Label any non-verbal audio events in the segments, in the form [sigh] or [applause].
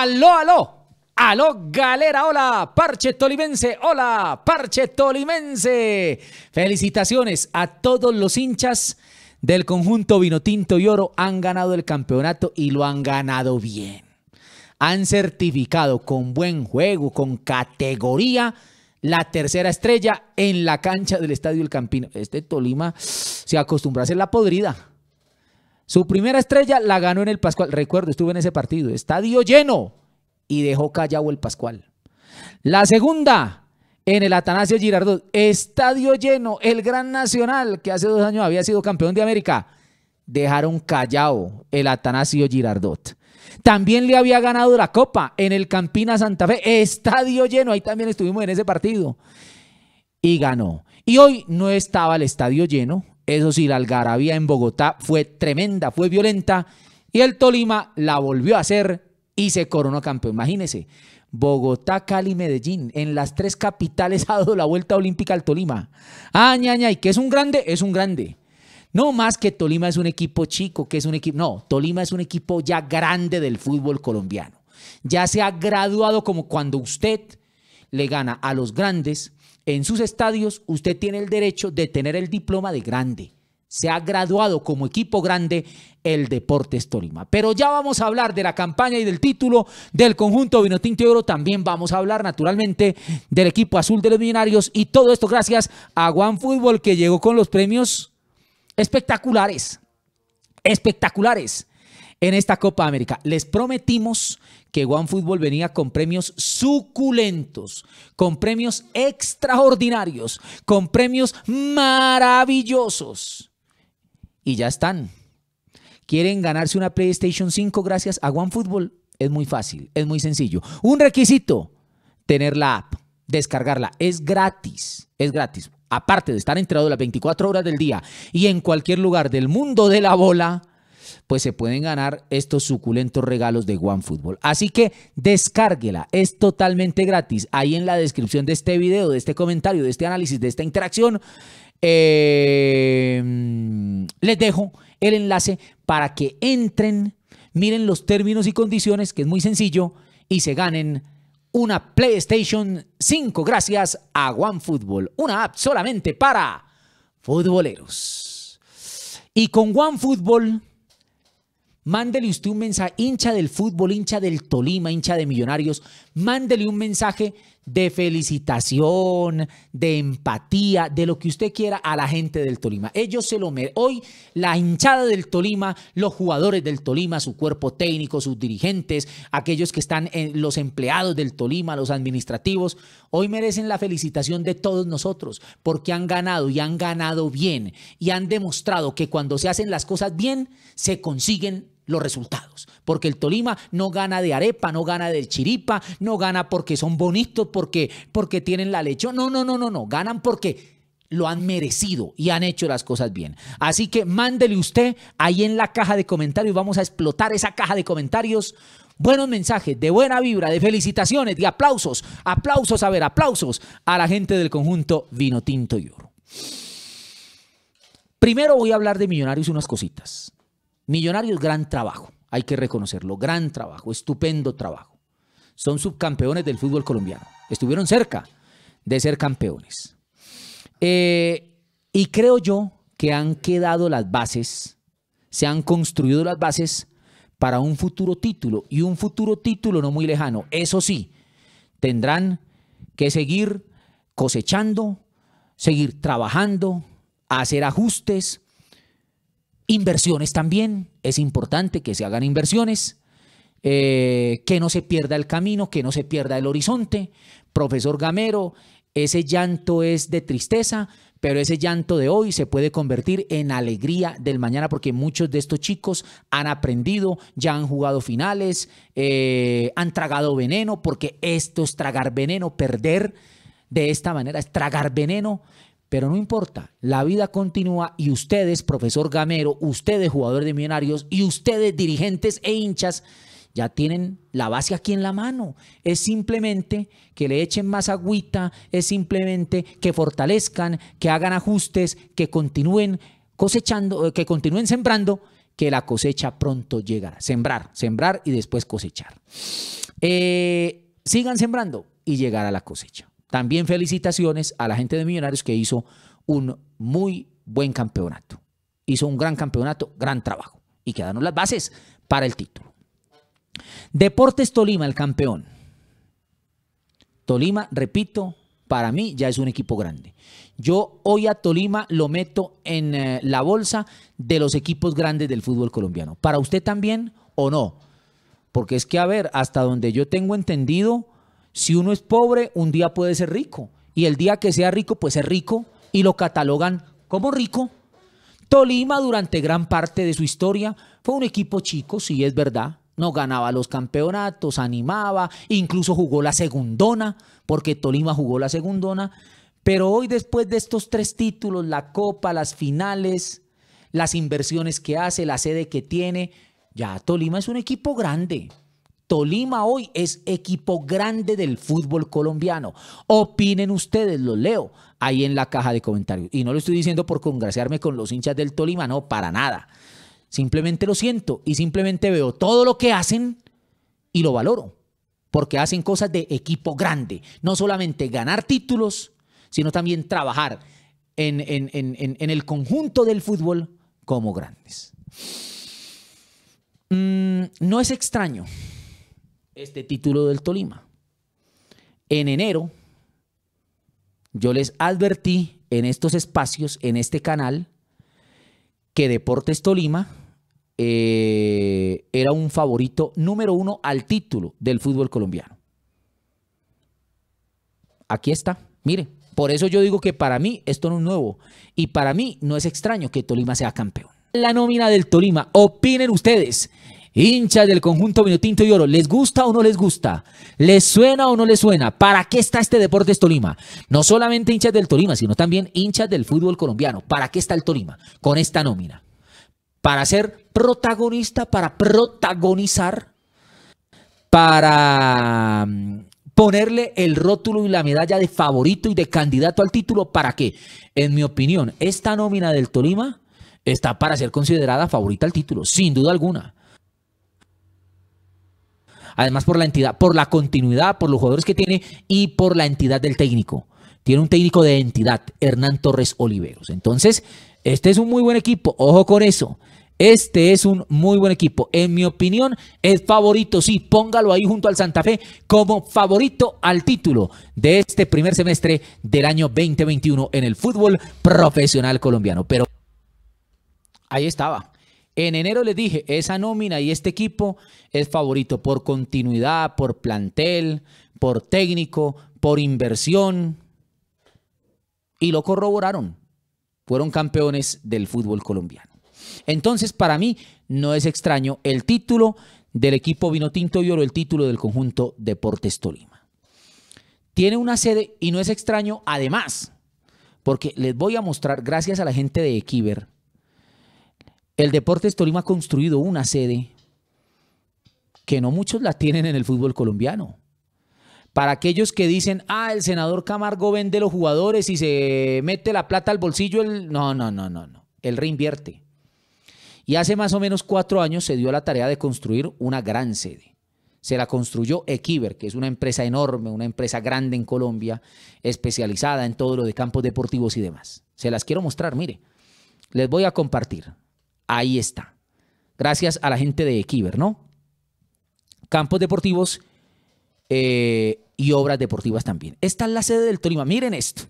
Aló, aló. Aló, galera, hola, parche tolimense, hola, parche tolimense. Felicitaciones a todos los hinchas del conjunto Vinotinto y Oro. Han ganado el campeonato y lo han ganado bien. Han certificado con buen juego, con categoría, la tercera estrella en la cancha del Estadio El Campino. Este Tolima se acostumbra a hacer la podrida su primera estrella la ganó en el Pascual. Recuerdo, estuve en ese partido. Estadio lleno y dejó callado el Pascual. La segunda en el Atanasio Girardot. Estadio lleno. El Gran Nacional, que hace dos años había sido campeón de América. Dejaron callado el Atanasio Girardot. También le había ganado la Copa en el Campina Santa Fe. Estadio lleno. Ahí también estuvimos en ese partido. Y ganó. Y hoy no estaba el estadio lleno eso sí, la algarabía en Bogotá fue tremenda, fue violenta y el Tolima la volvió a hacer y se coronó campeón. Imagínense, Bogotá, Cali, Medellín, en las tres capitales [laughs] ha dado la vuelta olímpica al Tolima. Aña, ah, y que es un grande, es un grande. No más que Tolima es un equipo chico, que es un equipo, no, Tolima es un equipo ya grande del fútbol colombiano. Ya se ha graduado como cuando usted le gana a los grandes en sus estadios, usted tiene el derecho de tener el diploma de grande. Se ha graduado como equipo grande el Deportes Tolima. Pero ya vamos a hablar de la campaña y del título del conjunto Vinotinto Oro. También vamos a hablar, naturalmente, del equipo azul de los Millonarios. Y todo esto gracias a Juan Fútbol, que llegó con los premios espectaculares. Espectaculares en esta Copa América. Les prometimos que OneFootball venía con premios suculentos, con premios extraordinarios, con premios maravillosos. Y ya están. ¿Quieren ganarse una PlayStation 5 gracias a OneFootball? Es muy fácil, es muy sencillo. Un requisito, tener la app, descargarla. Es gratis, es gratis. Aparte de estar entrado las 24 horas del día y en cualquier lugar del mundo de la bola, pues se pueden ganar estos suculentos regalos de OneFootball. Así que descárguela, es totalmente gratis. Ahí en la descripción de este video, de este comentario, de este análisis, de esta interacción, em, les dejo el enlace para que entren, miren los términos y condiciones, que es muy sencillo, y se ganen una PlayStation 5 gracias a OneFootball, una app solamente para futboleros. Y con OneFootball Mándele usted un mensaje, hincha del fútbol, hincha del Tolima, hincha de Millonarios, mándele un mensaje de felicitación, de empatía, de lo que usted quiera a la gente del Tolima. Ellos se lo Hoy la hinchada del Tolima, los jugadores del Tolima, su cuerpo técnico, sus dirigentes, aquellos que están, en los empleados del Tolima, los administrativos, hoy merecen la felicitación de todos nosotros porque han ganado y han ganado bien y han demostrado que cuando se hacen las cosas bien, se consiguen los resultados. Porque el Tolima no gana de arepa, no gana del chiripa, no gana porque son bonitos, porque, porque tienen la leche. No, no, no, no, no. Ganan porque lo han merecido y han hecho las cosas bien. Así que mándele usted ahí en la caja de comentarios. Vamos a explotar esa caja de comentarios. Buenos mensajes, de buena vibra, de felicitaciones, de aplausos, aplausos, a ver, aplausos a la gente del conjunto Vino Tinto y Oro. Primero voy a hablar de Millonarios unas cositas. Millonarios, gran trabajo, hay que reconocerlo, gran trabajo, estupendo trabajo. Son subcampeones del fútbol colombiano, estuvieron cerca de ser campeones. Eh, y creo yo que han quedado las bases, se han construido las bases para un futuro título y un futuro título no muy lejano. Eso sí, tendrán que seguir cosechando, seguir trabajando, hacer ajustes, Inversiones también, es importante que se hagan inversiones, eh, que no se pierda el camino, que no se pierda el horizonte. Profesor Gamero, ese llanto es de tristeza, pero ese llanto de hoy se puede convertir en alegría del mañana porque muchos de estos chicos han aprendido, ya han jugado finales, eh, han tragado veneno, porque esto es tragar veneno, perder de esta manera es tragar veneno. Pero no importa, la vida continúa y ustedes, profesor Gamero, ustedes, jugadores de millonarios, y ustedes, dirigentes e hinchas, ya tienen la base aquí en la mano. Es simplemente que le echen más agüita, es simplemente que fortalezcan, que hagan ajustes, que continúen cosechando, eh, que continúen sembrando, que la cosecha pronto llegará. Sembrar, sembrar y después cosechar. Eh, sigan sembrando y llegará la cosecha. También felicitaciones a la gente de Millonarios que hizo un muy buen campeonato. Hizo un gran campeonato, gran trabajo. Y quedaron las bases para el título. Deportes Tolima, el campeón. Tolima, repito, para mí ya es un equipo grande. Yo hoy a Tolima lo meto en eh, la bolsa de los equipos grandes del fútbol colombiano. ¿Para usted también o no? Porque es que, a ver, hasta donde yo tengo entendido, si uno es pobre, un día puede ser rico. Y el día que sea rico, pues es rico. Y lo catalogan como rico. Tolima durante gran parte de su historia fue un equipo chico, sí es verdad. No ganaba los campeonatos, animaba, incluso jugó la segundona, porque Tolima jugó la segundona. Pero hoy después de estos tres títulos, la copa, las finales, las inversiones que hace, la sede que tiene, ya Tolima es un equipo grande. Tolima hoy es equipo grande del fútbol colombiano. Opinen ustedes, los leo ahí en la caja de comentarios. Y no lo estoy diciendo por congraciarme con los hinchas del Tolima, no, para nada. Simplemente lo siento y simplemente veo todo lo que hacen y lo valoro, porque hacen cosas de equipo grande. No solamente ganar títulos, sino también trabajar en, el conjunto del fútbol como grandes. Mm, no es extraño este título del Tolima. En enero, yo les advertí en estos espacios, en este canal, que Deportes Tolima eh, era un favorito número uno al título del fútbol colombiano. Aquí está, mire, por eso yo digo que para mí esto no es nuevo y para mí no es extraño que Tolima sea campeón. La nómina del Tolima, opinen ustedes hinchas del conjunto tinto y Oro, ¿les gusta o no les gusta? ¿Les suena o no les suena? ¿Para qué está este Deportes Tolima? No solamente hinchas del Tolima, sino también hinchas del fútbol colombiano. ¿Para qué está el Tolima con esta nómina? Para ser protagonista, para protagonizar, para mm, ponerle el rótulo y la medalla de favorito y de candidato al título. ¿Para qué? En mi opinión, esta nómina del Tolima está para ser considerada favorita al título, sin duda alguna. Además por la entidad, por la continuidad, por los jugadores que tiene y por la entidad del técnico. Tiene un técnico de entidad, Hernán Torres Oliveros. Entonces, este es un muy buen equipo. Ojo con eso. Este es un muy buen equipo. En mi opinión, es favorito. Sí, póngalo ahí junto al Santa Fe como favorito al título de este primer semestre del año 2021 en el fútbol profesional colombiano. Pero ahí estaba. En enero les dije, esa nómina y este equipo es favorito por continuidad, por plantel, por técnico, por inversión. Y lo corroboraron. Fueron campeones del fútbol colombiano. Entonces, para mí, no es extraño el título del equipo tinto y Oro, el título del conjunto Deportes Tolima. Tiene una sede y no es extraño, además, porque les voy a mostrar, gracias a la gente de Equiver, el Deportes Tolima ha construido una sede que no muchos la tienen en el fútbol colombiano. Para aquellos que dicen, ah, el senador Camargo vende los jugadores y se mete la plata al bolsillo, no, no, no, no, no. Él reinvierte. Y hace más o menos cuatro años se dio la tarea de construir una gran sede. Se la construyó Equiver, que es una empresa enorme, una empresa grande en Colombia, especializada en todo lo de campos deportivos y demás. Se las quiero mostrar, mire. Les voy a compartir. Ahí está. Gracias a la gente de Equiver, ¿no? Campos deportivos eh, y obras deportivas también. Esta es la sede del Tolima. Miren esto.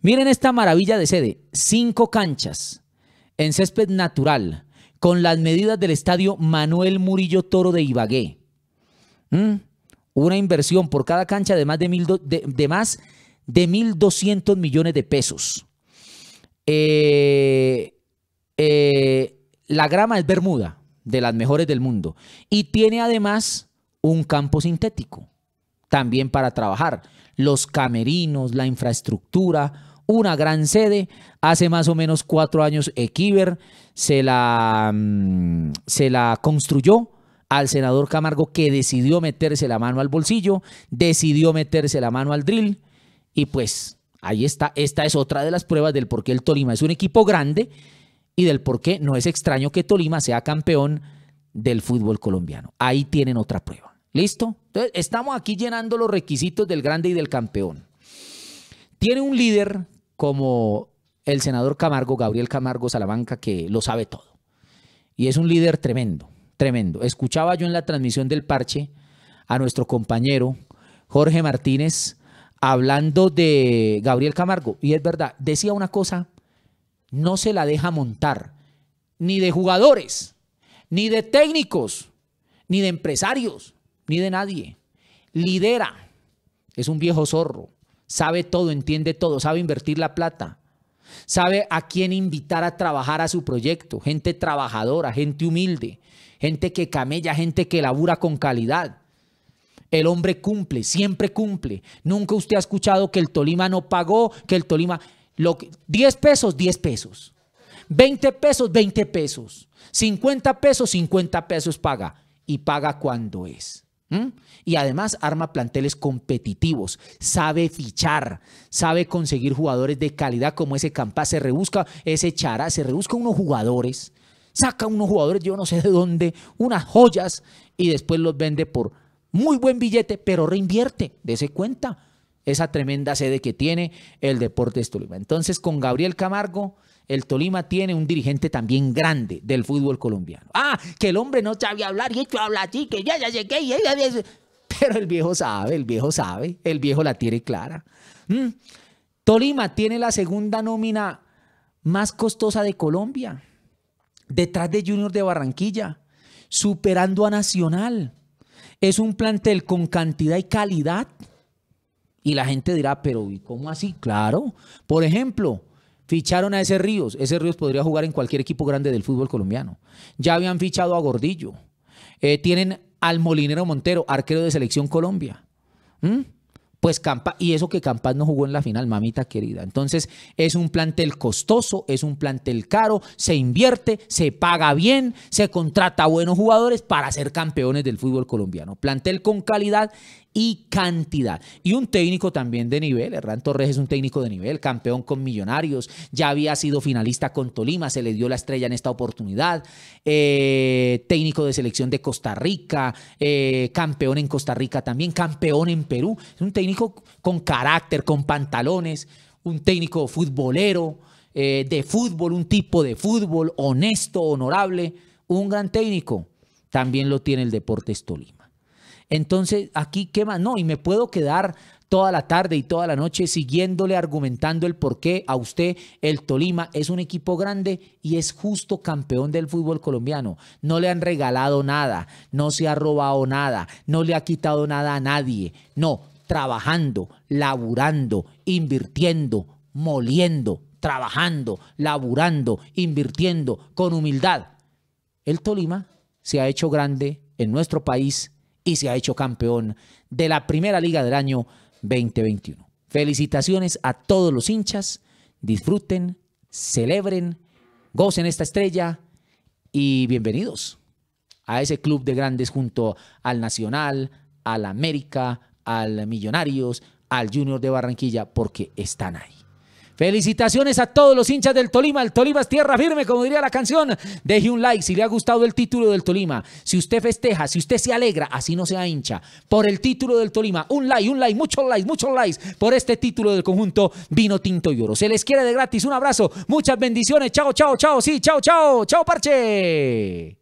Miren esta maravilla de sede. Cinco canchas en césped natural con las medidas del estadio Manuel Murillo Toro de Ibagué. ¿Mm? Una inversión por cada cancha de más de, mil más de 1.200 millones de pesos. Eh, eh, la grama es Bermuda, de las mejores del mundo. Y tiene además un campo sintético, también para trabajar. Los camerinos, la infraestructura, una gran sede. Hace más o menos cuatro años Equiver se la, mm, se la construyó al senador Camargo que decidió meterse la mano al bolsillo, decidió meterse la mano al drill y pues ahí está, esta es otra de las pruebas del por qué el Tolima es un equipo grande y del por qué no es extraño que Tolima sea campeón del fútbol colombiano. Ahí tienen otra prueba. ¿Listo? Entonces, estamos aquí llenando los requisitos del grande y del campeón. Tiene un líder como el senador Camargo, Gabriel Camargo Salamanca, que lo sabe todo. Y es un líder tremendo, tremendo. Escuchaba yo en la transmisión del parche a nuestro compañero Jorge Martínez hablando de Gabriel Camargo. Y es verdad, decía una cosa no se la deja montar, ni de jugadores, ni de técnicos, ni de empresarios, ni de nadie. Lidera, es un viejo zorro, sabe todo, entiende todo, sabe invertir la plata, sabe a quién invitar a trabajar a su proyecto, gente trabajadora, gente humilde, gente que camella, gente que labura con calidad. El hombre cumple, siempre cumple. Nunca usted ha escuchado que el Tolima no pagó, que el Tolima... Lo 10 pesos, 10 pesos. 20 pesos, 20 pesos. 50 pesos, 50 pesos paga. Y paga cuando es. ¿Mm? Y además arma planteles competitivos, sabe fichar, sabe conseguir jugadores de calidad como ese Campa, se rebusca ese Chara, se rebusca unos jugadores, saca unos jugadores, yo no sé de dónde, unas joyas y después los vende por muy buen billete, pero reinvierte, de ese cuenta esa tremenda sede que tiene el Deportes Tolima. Entonces, con Gabriel Camargo, el Tolima tiene un dirigente también grande del fútbol colombiano. Ah, que el hombre no sabía hablar y hecho habla así, que ya, ya, llegué, y Pero el viejo sabe, el viejo sabe, el viejo la tiene clara. Mm. Tolima tiene la segunda nómina más costosa de Colombia, detrás de Junior de Barranquilla, superando a Nacional. Es un plantel con cantidad y calidad y la gente dirá, pero ¿y cómo así? Claro. Por ejemplo, ficharon a ese Ríos. Ese Ríos podría jugar en cualquier equipo grande del fútbol colombiano. Ya habían fichado a Gordillo. Eh, tienen al Molinero Montero, arquero de Selección Colombia. ¿Mm? Pues Campa, y eso que Campas no jugó en la final, mamita querida. Entonces, es un plantel costoso, es un plantel caro, se invierte, se paga bien, se contrata buenos jugadores para ser campeones del fútbol colombiano. Plantel con calidad y cantidad. Y un técnico también de nivel, Hernán Torres es un técnico de nivel, campeón con Millonarios, ya había sido finalista con Tolima, se le dio la estrella en esta oportunidad, eh, técnico de selección de Costa Rica, eh, campeón en Costa Rica también, campeón en Perú, es un técnico con carácter, con pantalones, un técnico futbolero, eh, de fútbol, un tipo de fútbol honesto, honorable, un gran técnico. También lo tiene el Deportes Tolima. Entonces, aquí, ¿qué más? No, y me puedo quedar toda la tarde y toda la noche siguiéndole, argumentando el por qué a usted el Tolima es un equipo grande y es justo campeón del fútbol colombiano. No le han regalado nada, no se ha robado nada, no le ha quitado nada a nadie. No, trabajando, laburando, invirtiendo, moliendo, trabajando, laburando, invirtiendo, con humildad. El Tolima se ha hecho grande en nuestro país y se ha hecho campeón de la primera liga del año 2021. Felicitaciones a todos los hinchas, disfruten, celebren, gocen esta estrella y bienvenidos a ese club de grandes junto al Nacional, al América, al Millonarios, al Junior de Barranquilla, porque están ahí. Felicitaciones a todos los hinchas del Tolima. El Tolima es tierra firme, como diría la canción. Deje un like si le ha gustado el título del Tolima. Si usted festeja, si usted se alegra, así no sea hincha, por el título del Tolima. Un like, un like, muchos likes, muchos likes por este título del conjunto Vino Tinto y Oro. Se les quiere de gratis. Un abrazo, muchas bendiciones. Chao, chao, chao. Sí, chao, chao. Chao, parche.